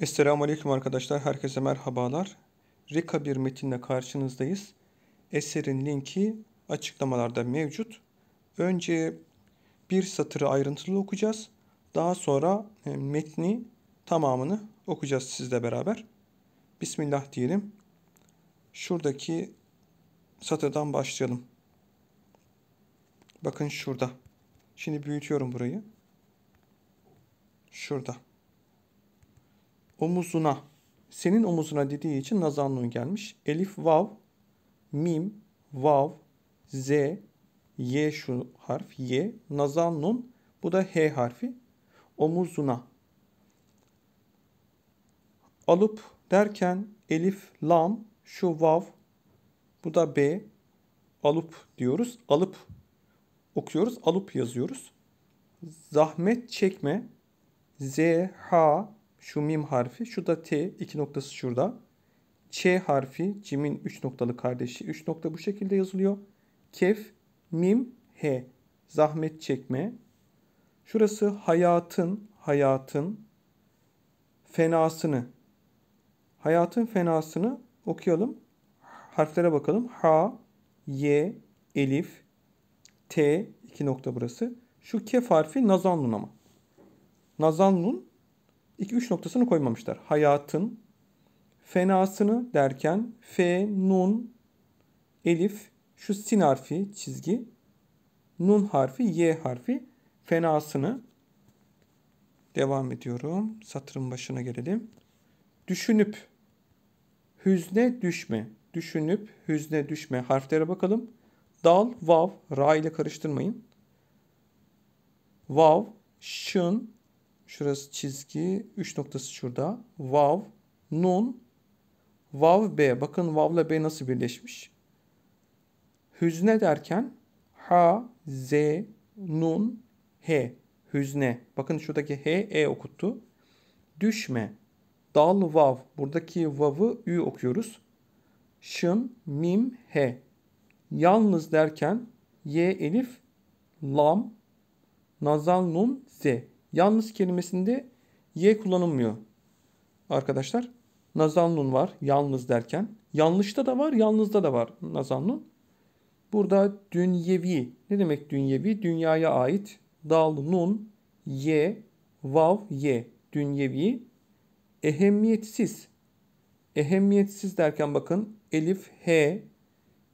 Esselamu Aleyküm arkadaşlar. Herkese merhabalar. Rika bir metinle karşınızdayız. Eserin linki açıklamalarda mevcut. Önce bir satırı ayrıntılı okuyacağız. Daha sonra e, metni tamamını okuyacağız sizle beraber. Bismillah diyelim. Şuradaki satırdan başlayalım. Bakın şurada. Şimdi büyütüyorum burayı. Şurada omuzuna. Senin omuzuna dediği için nazanlun gelmiş. Elif vav, mim vav, z, y şu harf y, nazanlun bu da h harfi. Omuzuna. Alıp derken elif lam şu vav bu da b alıp diyoruz. Alıp okuyoruz. Alıp yazıyoruz. Zahmet çekme. Z, H, şu mim harfi. Şu da T. iki noktası şurada. Ç harfi. Cim'in 3 noktalı kardeşi. 3 nokta bu şekilde yazılıyor. Kef. Mim. H. Zahmet çekme. Şurası hayatın. Hayatın. Fenasını. Hayatın fenasını okuyalım. Harflere bakalım. Ha. Y. Elif. T. iki nokta burası. Şu kef harfi nun ama. nun 2 3 noktasını koymamışlar. Hayatın fenasını derken F, Nun, Elif, şu sin harfi çizgi, Nun harfi, Y harfi fenasını devam ediyorum. Satırın başına gelelim. Düşünüp hüzne düşme. Düşünüp hüzne düşme. Harflere bakalım. Dal, vav, ra ile karıştırmayın. Vav, şın, Şurası çizgi. 3 noktası şurada. Vav. Nun. Vav B. Bakın vavla B nasıl birleşmiş. Hüzne derken ha, z, nun, he. Hüzne. Bakın şuradaki he, e okuttu. Düşme. Dal, vav. Buradaki vavı ü okuyoruz. Şın, mim, he. Yalnız derken y, elif, lam, nazal, nun, z. Yalnız kelimesinde y kullanılmıyor. Arkadaşlar nazanlun var yalnız derken. Yanlışta da var yalnızda da var nazanlun. Burada dünyevi ne demek dünyevi? Dünyaya ait dal nun ye vav ye dünyevi ehemmiyetsiz. Ehemmiyetsiz derken bakın elif he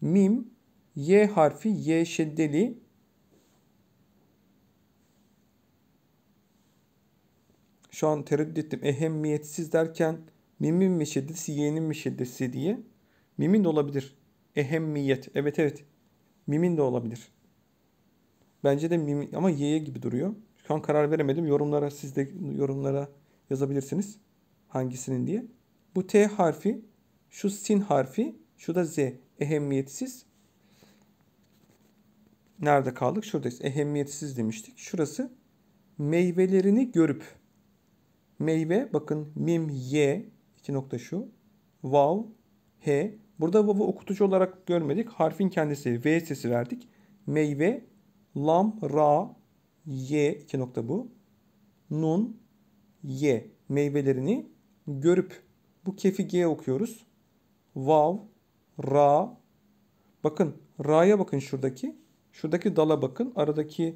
mim y harfi y şeddeli şu an tereddüt ettim. Ehemmiyetsiz derken mimin mi şeddesi yeğenin mi şeddesi diye. Mimin de olabilir. Ehemmiyet. Evet evet. Mimin de olabilir. Bence de mimin ama yeğe gibi duruyor. Şu an karar veremedim. Yorumlara siz de yorumlara yazabilirsiniz. Hangisinin diye. Bu T harfi, şu sin harfi, şu da Z. Ehemmiyetsiz. Nerede kaldık? Şuradayız. Ehemmiyetsiz demiştik. Şurası meyvelerini görüp meyve bakın mim ye iki nokta şu vav he burada vav'ı okutucu olarak görmedik harfin kendisi v sesi verdik meyve lam ra ye iki nokta bu nun ye meyvelerini görüp bu kefi g okuyoruz vav ra bakın ra'ya bakın şuradaki şuradaki dala bakın aradaki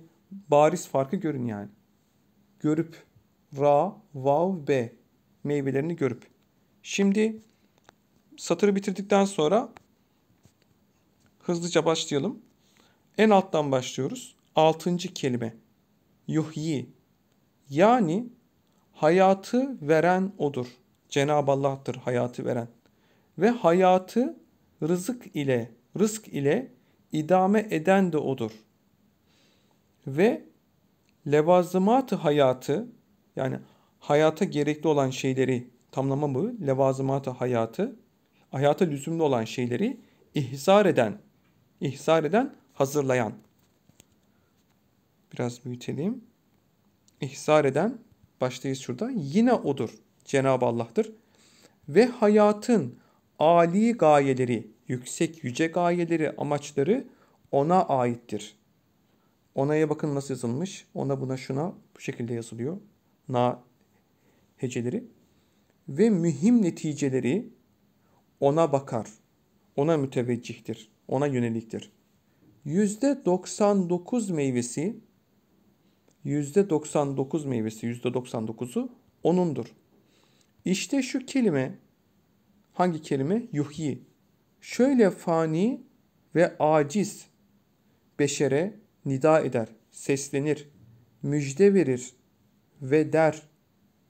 bariz farkı görün yani görüp ra, vav, be meyvelerini görüp. Şimdi satırı bitirdikten sonra hızlıca başlayalım. En alttan başlıyoruz. Altıncı kelime. Yuhyi. Yani hayatı veren odur. Cenab-ı Allah'tır hayatı veren. Ve hayatı rızık ile, rızk ile idame eden de odur. Ve levazımat hayatı yani hayata gerekli olan şeyleri tamlama tamlamamı, levazımatı hayatı, hayata lüzumlu olan şeyleri ihzar eden, ihzar eden, hazırlayan. Biraz büyütelim. İhzar eden, baştayız şurada, yine odur. Cenab-ı Allah'tır. Ve hayatın âli gayeleri, yüksek yüce gayeleri, amaçları ona aittir. Onaya bakın nasıl yazılmış. Ona buna şuna bu şekilde yazılıyor na heceleri ve mühim neticeleri ona bakar. Ona müteveccihtir. Ona yöneliktir. %99 meyvesi %99 meyvesi %99'u onundur. İşte şu kelime hangi kelime? Yuhyi. Şöyle fani ve aciz beşere nida eder, seslenir, müjde verir, ve der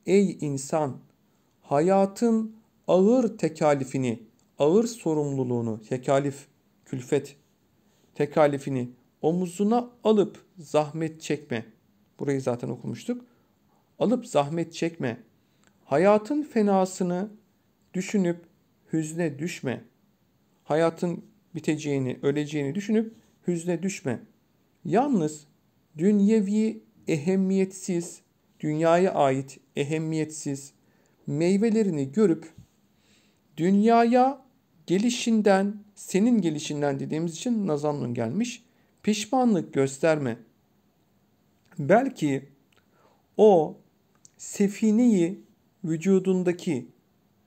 Ey insan hayatın ağır tekalifini, ağır sorumluluğunu, tekalif, külfet tekalifini omuzuna alıp zahmet çekme. Burayı zaten okumuştuk. Alıp zahmet çekme. Hayatın fenasını düşünüp hüzne düşme. Hayatın biteceğini, öleceğini düşünüp hüzne düşme. Yalnız dünyevi ehemmiyetsiz, dünyaya ait ehemmiyetsiz meyvelerini görüp dünyaya gelişinden, senin gelişinden dediğimiz için nazanlun gelmiş. Pişmanlık gösterme. Belki o sefineyi vücudundaki,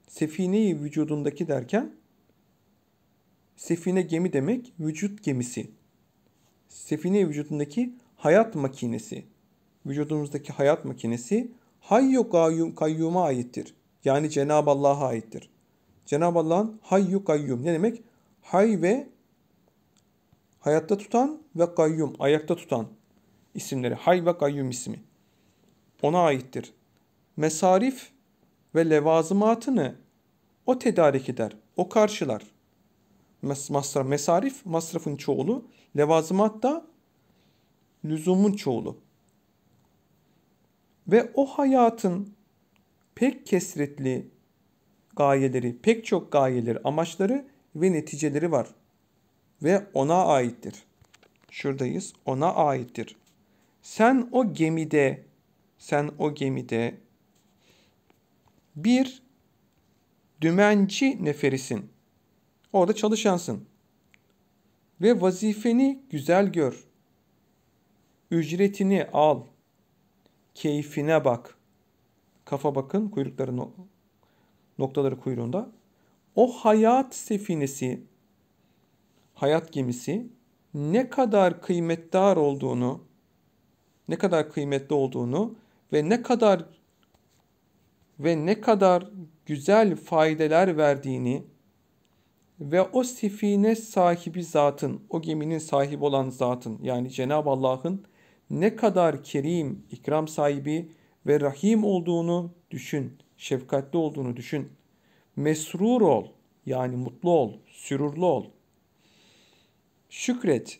sefineyi vücudundaki derken sefine gemi demek vücut gemisi. Sefine vücudundaki hayat makinesi vücudumuzdaki hayat makinesi hayyu kayyum, kayyuma aittir. Yani Cenab-ı Allah'a aittir. Cenab-ı Allah'ın hayyu kayyum ne demek? Hay ve hayatta tutan ve kayyum ayakta tutan isimleri. Hay ve kayyum ismi. Ona aittir. Mesarif ve levazımatını o tedarik eder, o karşılar. Mes masraf, mesarif masrafın çoğulu, levazımat da lüzumun çoğulu. Ve o hayatın pek kesretli gayeleri, pek çok gayeleri, amaçları ve neticeleri var. Ve ona aittir. Şuradayız, ona aittir. Sen o gemide, sen o gemide bir dümenci neferisin. Orada çalışansın. Ve vazifeni güzel gör. Ücretini al keyfine bak. Kafa bakın kuyrukların noktaları kuyruğunda. O hayat sefinesi, hayat gemisi ne kadar kıymetdar olduğunu, ne kadar kıymetli olduğunu ve ne kadar ve ne kadar güzel faydeler verdiğini ve o sefine sahibi zatın, o geminin sahibi olan zatın yani Cenab-ı Allah'ın ne kadar kerim, ikram sahibi ve rahim olduğunu düşün, şefkatli olduğunu düşün. Mesrur ol, yani mutlu ol, sürurlu ol. Şükret.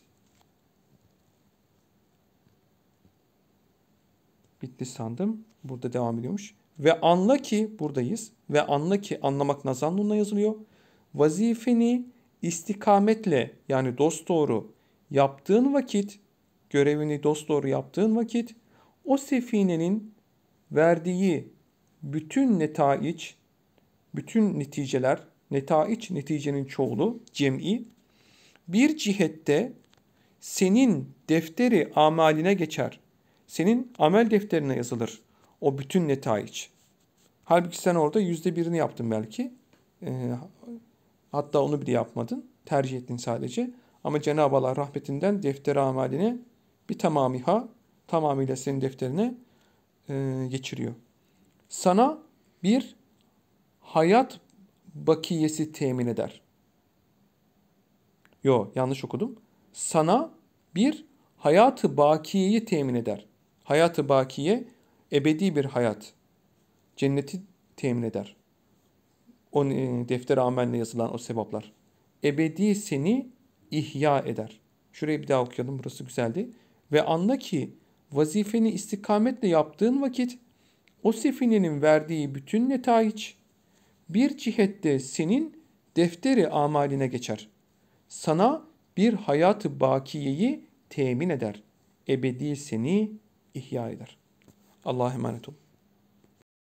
Bitti sandım. Burada devam ediyormuş. Ve anla ki buradayız. Ve anla ki anlamak nazanlığına yazılıyor. Vazifeni istikametle yani dosdoğru yaptığın vakit görevini dosdoğru yaptığın vakit o sefinenin verdiği bütün netaiç, bütün neticeler, netaiç neticenin çoğulu, cem'i, bir cihette senin defteri amaline geçer. Senin amel defterine yazılır o bütün netaiç. Halbuki sen orada yüzde birini yaptın belki. E, hatta onu bile yapmadın. Tercih ettin sadece. Ama Cenab-ı Allah rahmetinden defteri amaline bir tamamiha tamamıyla senin defterine e, geçiriyor. Sana bir hayat bakiyesi temin eder. Yo yanlış okudum. Sana bir hayatı bakiyeyi temin eder. Hayatı bakiye ebedi bir hayat. Cenneti temin eder. O e, defter amelle yazılan o sevaplar. Ebedi seni ihya eder. Şurayı bir daha okuyalım. Burası güzeldi. Ve anla ki vazifeni istikametle yaptığın vakit o sefinenin verdiği bütün netayiç bir cihette senin defteri amaline geçer. Sana bir hayatı bakiyeyi temin eder. Ebedi seni ihya eder. Allah'a emanet olun.